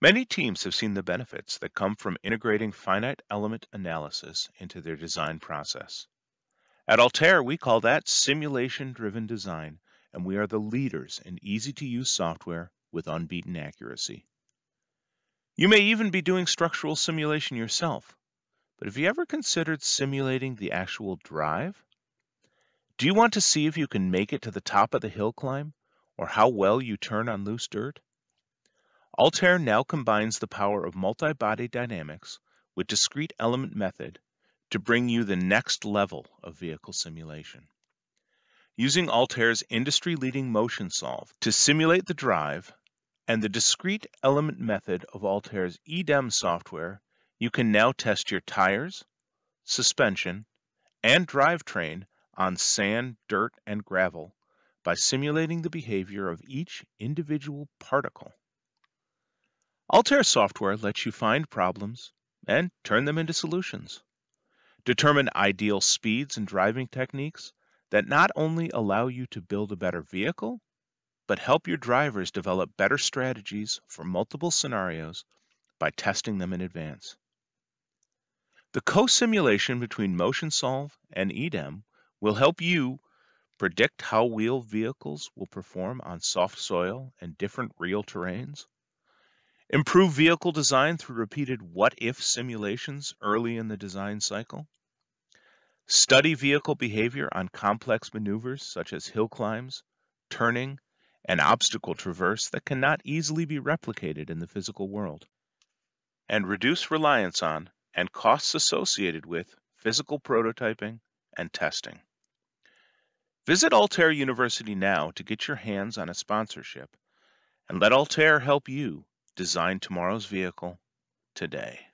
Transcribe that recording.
Many teams have seen the benefits that come from integrating finite element analysis into their design process. At Altair, we call that simulation-driven design, and we are the leaders in easy-to-use software with unbeaten accuracy. You may even be doing structural simulation yourself, but have you ever considered simulating the actual drive? Do you want to see if you can make it to the top of the hill climb, or how well you turn on loose dirt? Altair now combines the power of multi-body dynamics with discrete element method to bring you the next level of vehicle simulation. Using Altair's industry-leading Motion Solve to simulate the drive and the discrete element method of Altair's EDEM software, you can now test your tires, suspension, and drivetrain on sand, dirt, and gravel by simulating the behavior of each individual particle. Altair software lets you find problems and turn them into solutions. Determine ideal speeds and driving techniques that not only allow you to build a better vehicle, but help your drivers develop better strategies for multiple scenarios by testing them in advance. The co-simulation between MotionSolve and EDEM will help you predict how wheel vehicles will perform on soft soil and different real terrains, Improve vehicle design through repeated what-if simulations early in the design cycle. Study vehicle behavior on complex maneuvers such as hill climbs, turning, and obstacle traverse that cannot easily be replicated in the physical world. And reduce reliance on and costs associated with physical prototyping and testing. Visit Altair University now to get your hands on a sponsorship and let Altair help you Design tomorrow's vehicle, today.